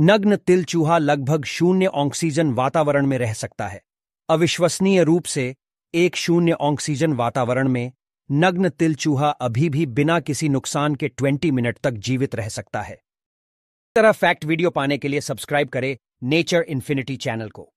नग्न तिल चूहा लगभग शून्य ऑक्सीजन वातावरण में रह सकता है अविश्वसनीय रूप से एक शून्य ऑक्सीजन वातावरण में नग्न तिल चूहा अभी भी बिना किसी नुकसान के 20 मिनट तक जीवित रह सकता है तरह फैक्ट वीडियो पाने के लिए सब्सक्राइब करें नेचर इन्फिनिटी चैनल को